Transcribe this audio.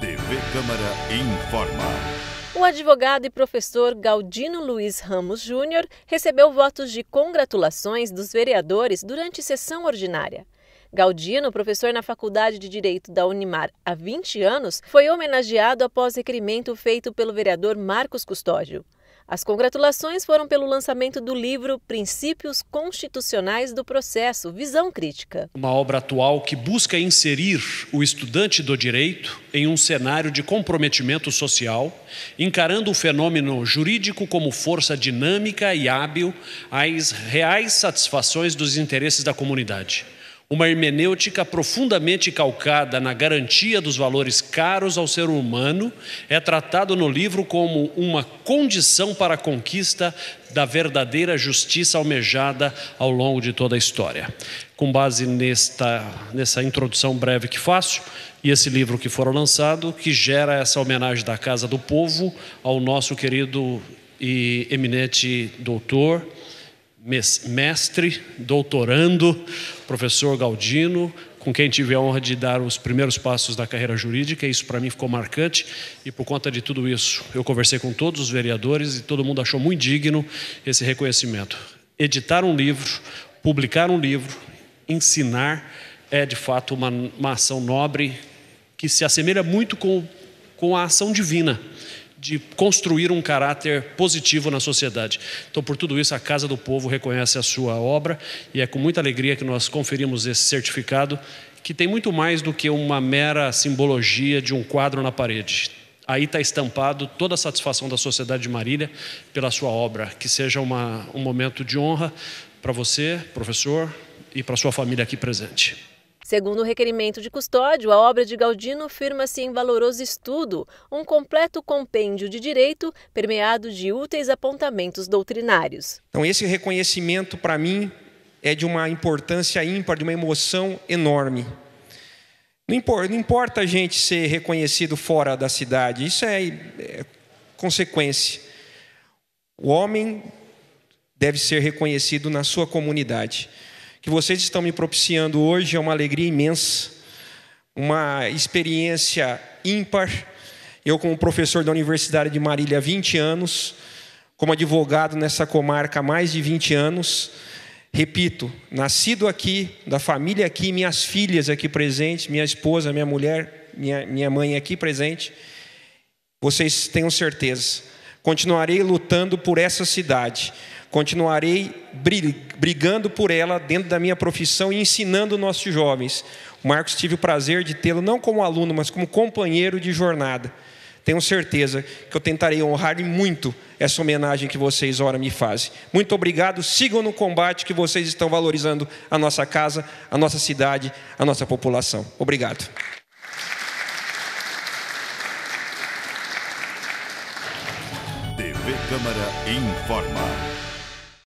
TV Câmara informa. O advogado e professor Galdino Luiz Ramos Júnior recebeu votos de congratulações dos vereadores durante sessão ordinária. Galdino, professor na Faculdade de Direito da Unimar há 20 anos, foi homenageado após requerimento feito pelo vereador Marcos Custódio. As congratulações foram pelo lançamento do livro Princípios Constitucionais do Processo, Visão Crítica. Uma obra atual que busca inserir o estudante do direito em um cenário de comprometimento social, encarando o fenômeno jurídico como força dinâmica e hábil às reais satisfações dos interesses da comunidade uma hermenêutica profundamente calcada na garantia dos valores caros ao ser humano, é tratado no livro como uma condição para a conquista da verdadeira justiça almejada ao longo de toda a história. Com base nesta, nessa introdução breve que faço e esse livro que foram lançado, que gera essa homenagem da Casa do Povo ao nosso querido e eminente doutor mestre, doutorando, professor Galdino, com quem tive a honra de dar os primeiros passos da carreira jurídica, isso para mim ficou marcante, e por conta de tudo isso, eu conversei com todos os vereadores e todo mundo achou muito digno esse reconhecimento. Editar um livro, publicar um livro, ensinar é de fato uma, uma ação nobre que se assemelha muito com, com a ação divina de construir um caráter positivo na sociedade. Então, por tudo isso, a Casa do Povo reconhece a sua obra e é com muita alegria que nós conferimos esse certificado, que tem muito mais do que uma mera simbologia de um quadro na parede. Aí está estampado toda a satisfação da sociedade de Marília pela sua obra. Que seja uma, um momento de honra para você, professor, e para sua família aqui presente. Segundo o requerimento de custódio, a obra de Galdino firma-se em valoroso estudo, um completo compêndio de direito permeado de úteis apontamentos doutrinários. Então, esse reconhecimento, para mim, é de uma importância ímpar, de uma emoção enorme. Não importa, não importa a gente ser reconhecido fora da cidade, isso é, é consequência. O homem deve ser reconhecido na sua comunidade que vocês estão me propiciando hoje é uma alegria imensa, uma experiência ímpar. Eu, como professor da Universidade de Marília há 20 anos, como advogado nessa comarca há mais de 20 anos, repito, nascido aqui, da família aqui, minhas filhas aqui presentes, minha esposa, minha mulher, minha, minha mãe aqui presente, vocês tenham certeza, continuarei lutando por essa cidade, Continuarei brigando por ela dentro da minha profissão e ensinando nossos jovens. Marcos, tive o prazer de tê-lo não como aluno, mas como companheiro de jornada. Tenho certeza que eu tentarei honrar muito essa homenagem que vocês ora me fazem. Muito obrigado. Sigam no combate que vocês estão valorizando a nossa casa, a nossa cidade, a nossa população. Obrigado. TV Câmara informa.